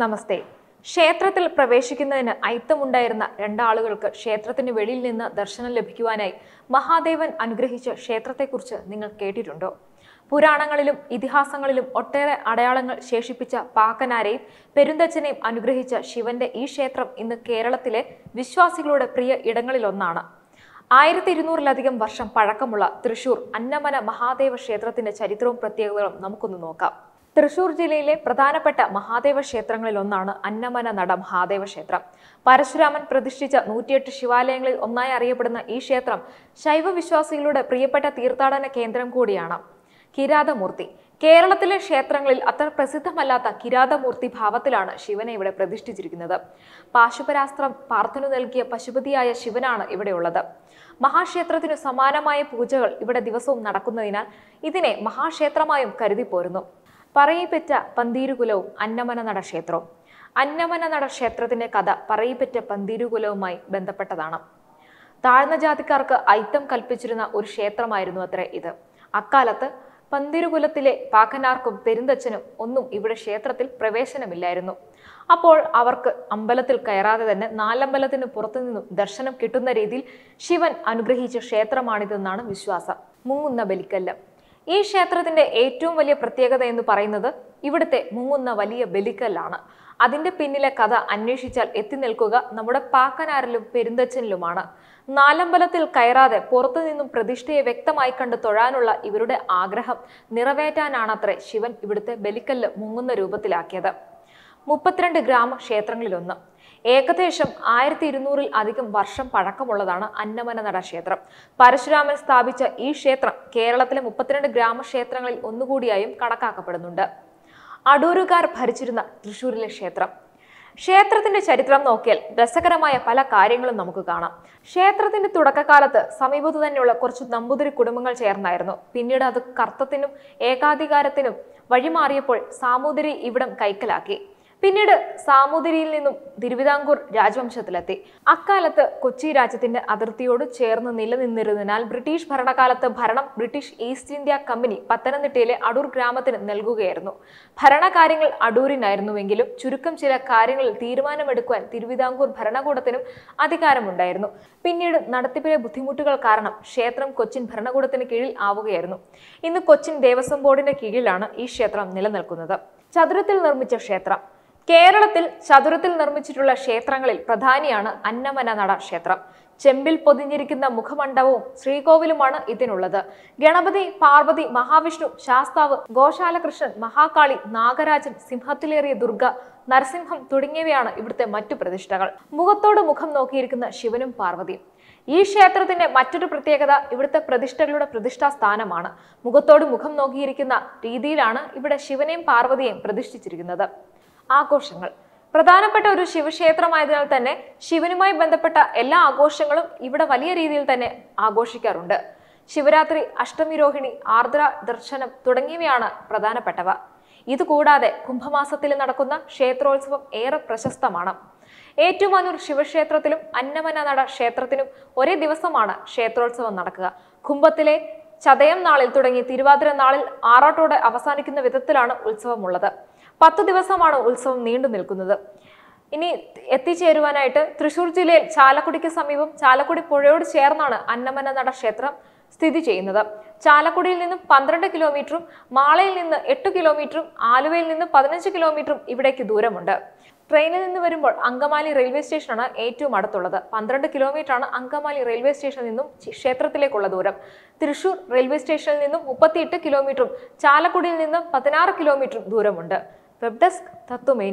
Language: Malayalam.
നമസ്തേ ക്ഷേത്രത്തിൽ പ്രവേശിക്കുന്നതിന് അയിത്തമുണ്ടായിരുന്ന രണ്ടാളുകൾക്ക് ക്ഷേത്രത്തിന് വെളിയിൽ നിന്ന് ദർശനം ലഭിക്കുവാനായി മഹാദേവൻ അനുഗ്രഹിച്ച ക്ഷേത്രത്തെക്കുറിച്ച് നിങ്ങൾ കേട്ടിട്ടുണ്ടോ പുരാണങ്ങളിലും ഇതിഹാസങ്ങളിലും ഒട്ടേറെ അടയാളങ്ങൾ ശേഷിപ്പിച്ച പാക്കനാരെയും പെരുന്തച്ഛനെയും അനുഗ്രഹിച്ച ശിവന്റെ ഈ ക്ഷേത്രം ഇന്ന് കേരളത്തിലെ വിശ്വാസികളുടെ പ്രിയ ഇടങ്ങളിലൊന്നാണ് ആയിരത്തി ഇരുന്നൂറിലധികം വർഷം പഴക്കമുള്ള തൃശൂർ അന്നമന മഹാദേവ ക്ഷേത്രത്തിന്റെ ചരിത്രവും പ്രത്യേകതകളും നമുക്കൊന്ന് നോക്കാം തൃശൂർ ജില്ലയിലെ പ്രധാനപ്പെട്ട മഹാദേവ ക്ഷേത്രങ്ങളിൽ ഒന്നാണ് അന്നമന നട മഹാദേവ ക്ഷേത്രം പരശുരാമൻ പ്രതിഷ്ഠിച്ച നൂറ്റിയെട്ട് ശിവാലയങ്ങളിൽ ഒന്നായി അറിയപ്പെടുന്ന ഈ ക്ഷേത്രം ശൈവ വിശ്വാസികളുടെ പ്രിയപ്പെട്ട തീർത്ഥാടന കേന്ദ്രം കൂടിയാണ് കിരാതമൂർത്തി കേരളത്തിലെ ക്ഷേത്രങ്ങളിൽ അത്ര പ്രസിദ്ധമല്ലാത്ത കിരാതമൂർത്തി ഭാവത്തിലാണ് ശിവനെ ഇവിടെ പ്രതിഷ്ഠിച്ചിരിക്കുന്നത് പാശുപരാസ്ത്രം പാർത്ഥനു നൽകിയ പശുപതിയായ ശിവനാണ് ഇവിടെയുള്ളത് മഹാക്ഷേത്രത്തിനു സമാനമായ പൂജകൾ ഇവിടെ ദിവസവും നടക്കുന്നതിനാൽ ഇതിനെ മഹാക്ഷേത്രമായും കരുതി പോരുന്നു പറയിപ്പെറ്റ പന്തീരുകുലവും അന്നമന നട ക്ഷേത്രവും അന്നമന നട ക്ഷേത്രത്തിന്റെ കഥ പറയിപ്പെറ്റ പന്തീരുകുലവുമായി ബന്ധപ്പെട്ടതാണ് താഴ്ന്ന ജാതിക്കാർക്ക് ഐത്തം കൽപ്പിച്ചിരുന്ന ഒരു ക്ഷേത്രമായിരുന്നു അത്രേ ഇത് അക്കാലത്ത് പന്തിരുകുലത്തിലെ പാക്കനാർക്കും പെരുന്തച്ഛനും ഒന്നും ഇവിടെ ക്ഷേത്രത്തിൽ പ്രവേശനമില്ലായിരുന്നു അപ്പോൾ അവർക്ക് അമ്പലത്തിൽ കയറാതെ തന്നെ നാലമ്പലത്തിന് പുറത്തുനിന്നും ദർശനം കിട്ടുന്ന രീതിയിൽ ശിവൻ അനുഗ്രഹിച്ച ക്ഷേത്രമാണിതെന്നാണ് വിശ്വാസം മൂങ്ങുന്ന ബലിക്കല്ലം ഈ ക്ഷേത്രത്തിന്റെ ഏറ്റവും വലിയ പ്രത്യേകത എന്ന് പറയുന്നത് ഇവിടുത്തെ മുങ്ങുന്ന വലിയ ബലിക്കല്ലാണ് അതിന്റെ പിന്നിലെ കഥ അന്വേഷിച്ചാൽ എത്തി നിൽക്കുക നമ്മുടെ പാക്കനാരിലും പെരുന്തച്ചനിലുമാണ് നാലമ്പലത്തിൽ കയറാതെ നിന്നും പ്രതിഷ്ഠയെ വ്യക്തമായി കണ്ട് തൊഴാനുള്ള ഇവരുടെ ആഗ്രഹം നിറവേറ്റാനാണത്രേ ശിവൻ ഇവിടുത്തെ ബലിക്കല്ല് മുങ്ങുന്ന രൂപത്തിലാക്കിയത് മുപ്പത്തിരണ്ട് ഗ്രാമ ക്ഷേത്രങ്ങളിലൊന്ന് ഏകദേശം ആയിരത്തി ഇരുന്നൂറിൽ അധികം വർഷം പഴക്കമുള്ളതാണ് അന്നമന നട ക്ഷേത്രം പരശുരാമൻ സ്ഥാപിച്ച ഈ ക്ഷേത്രം കേരളത്തിലെ മുപ്പത്തിരണ്ട് ഗ്രാമക്ഷേത്രങ്ങളിൽ ഒന്നുകൂടിയായും കണക്കാക്കപ്പെടുന്നുണ്ട് അടൂരുകാർ ഭരിച്ചിരുന്ന തൃശൂരിലെ ക്ഷേത്രം ക്ഷേത്രത്തിന്റെ ചരിത്രം നോക്കിയാൽ രസകരമായ പല കാര്യങ്ങളും നമുക്ക് കാണാം ക്ഷേത്രത്തിന്റെ തുടക്കകാലത്ത് സമീപത്ത് തന്നെയുള്ള കുറച്ച് നമ്പൂതിരി കുടുംബങ്ങൾ ചേർന്നായിരുന്നു പിന്നീട് അത് കർത്തത്തിനും ഏകാധികാരത്തിനും വഴിമാറിയപ്പോൾ സാമൂതിരി ഇവിടം കൈക്കലാക്കി പിന്നീട് സാമൂതിരിയിൽ നിന്നും തിരുവിതാംകൂർ രാജവംശത്തിലെത്തി അക്കാലത്ത് കൊച്ചി രാജ്യത്തിന്റെ അതിർത്തിയോട് ചേർന്ന് നിലനിന്നിരുന്നതിനാൽ ബ്രിട്ടീഷ് ഭരണകാലത്ത് ഭരണം ബ്രിട്ടീഷ് ഈസ്റ്റ് ഇന്ത്യ കമ്പനി പത്തനംതിട്ടയിലെ അടൂർ ഗ്രാമത്തിന് നൽകുകയായിരുന്നു ഭരണകാര്യങ്ങൾ അടൂരിനായിരുന്നുവെങ്കിലും ചുരുക്കം ചില കാര്യങ്ങളിൽ തീരുമാനമെടുക്കുവാൻ തിരുവിതാംകൂർ ഭരണകൂടത്തിനും അധികാരമുണ്ടായിരുന്നു പിന്നീട് നടത്തിപ്പിലെ ബുദ്ധിമുട്ടുകൾ കാരണം ക്ഷേത്രം കൊച്ചിൻ ഭരണകൂടത്തിന് കീഴിൽ ആവുകയായിരുന്നു ഇന്ന് കൊച്ചിൻ ദേവസ്വം ബോർഡിന്റെ കീഴിലാണ് ഈ ക്ഷേത്രം നിലനിൽക്കുന്നത് ചതുരത്തിൽ നിർമ്മിച്ച ക്ഷേത്രം കേരളത്തിൽ ചതുരത്തിൽ നിർമ്മിച്ചിട്ടുള്ള ക്ഷേത്രങ്ങളിൽ പ്രധാനിയാണ് അന്നമന നട ക്ഷേത്രം ചെമ്പിൽ പൊതിഞ്ഞിരിക്കുന്ന മുഖമണ്ഡപവും ശ്രീകോവിലുമാണ് ഇതിനുള്ളത് ഗണപതി പാർവതി മഹാവിഷ്ണു ശാസ്താവ് ഗോശാലകൃഷ്ണൻ മഹാകാളി നാഗരാജൻ സിംഹത്തിലേറിയ ദുർഗ നരസിംഹം തുടങ്ങിയവയാണ് ഇവിടുത്തെ മറ്റു പ്രതിഷ്ഠകൾ മുഖത്തോട് മുഖം നോക്കിയിരിക്കുന്ന ശിവനും പാർവതിയും ഈ ക്ഷേത്രത്തിന്റെ മറ്റൊരു പ്രത്യേകത ഇവിടുത്തെ പ്രതിഷ്ഠകളുടെ പ്രതിഷ്ഠാ സ്ഥാനമാണ് മുഖത്തോട് മുഖം നോക്കിയിരിക്കുന്ന രീതിയിലാണ് ഇവിടെ ശിവനെയും പാർവതിയെയും പ്രതിഷ്ഠിച്ചിരിക്കുന്നത് ആഘോഷങ്ങൾ പ്രധാനപ്പെട്ട ഒരു ശിവക്ഷേത്രമായതിനാൽ തന്നെ ശിവനുമായി ബന്ധപ്പെട്ട എല്ലാ ആഘോഷങ്ങളും ഇവിടെ വലിയ രീതിയിൽ തന്നെ ആഘോഷിക്കാറുണ്ട് ശിവരാത്രി അഷ്ടമി രോഹിണി ആർദ്ര ദർശനം തുടങ്ങിയവയാണ് പ്രധാനപ്പെട്ടവ ഇതുകൂടാതെ കുംഭമാസത്തിൽ നടക്കുന്ന ക്ഷേത്രോത്സവം ഏറെ പ്രശസ്തമാണ് ഏറ്റുമാനൂർ ശിവക്ഷേത്രത്തിലും അന്നമന നട ക്ഷേത്രത്തിനും ഒരേ ദിവസമാണ് ക്ഷേത്രോത്സവം നടക്കുക കുംഭത്തിലെ ചതയം നാളിൽ തുടങ്ങി തിരുവാതിര നാളിൽ ആറാട്ടോടെ അവസാനിക്കുന്ന വിധത്തിലാണ് ഉത്സവമുള്ളത് പത്തു ദിവസമാണ് ഉത്സവം നീണ്ടു നിൽക്കുന്നത് ഇനി എത്തിച്ചേരുവാനായിട്ട് തൃശൂർ ജില്ലയിൽ ചാലക്കുടിക്ക് സമീപം ചാലക്കുടി പുഴയോട് ചേർന്നാണ് അന്നമന നട ക്ഷേത്രം സ്ഥിതി ചെയ്യുന്നത് ചാലക്കുടിയിൽ നിന്നും പന്ത്രണ്ട് കിലോമീറ്ററും മാളയിൽ നിന്ന് എട്ട് കിലോമീറ്ററും ആലുവയിൽ നിന്ന് പതിനഞ്ച് കിലോമീറ്ററും ഇവിടേക്ക് ദൂരമുണ്ട് ട്രെയിനിൽ നിന്ന് വരുമ്പോൾ അങ്കമാലി റെയിൽവേ സ്റ്റേഷനാണ് ഏറ്റവും അടുത്തുള്ളത് പന്ത്രണ്ട് കിലോമീറ്ററാണ് അങ്കമാലി റെയിൽവേ സ്റ്റേഷനിൽ നിന്നും ക്ഷേത്രത്തിലേക്കുള്ള ദൂരം തൃശൂർ റെയിൽവേ സ്റ്റേഷനിൽ നിന്നും മുപ്പത്തിയെട്ട് കിലോമീറ്ററും ചാലക്കുടിയിൽ നിന്നും പതിനാറ് കിലോമീറ്ററും ദൂരമുണ്ട് വെബ് ഡെസ്ക് തത്വമേ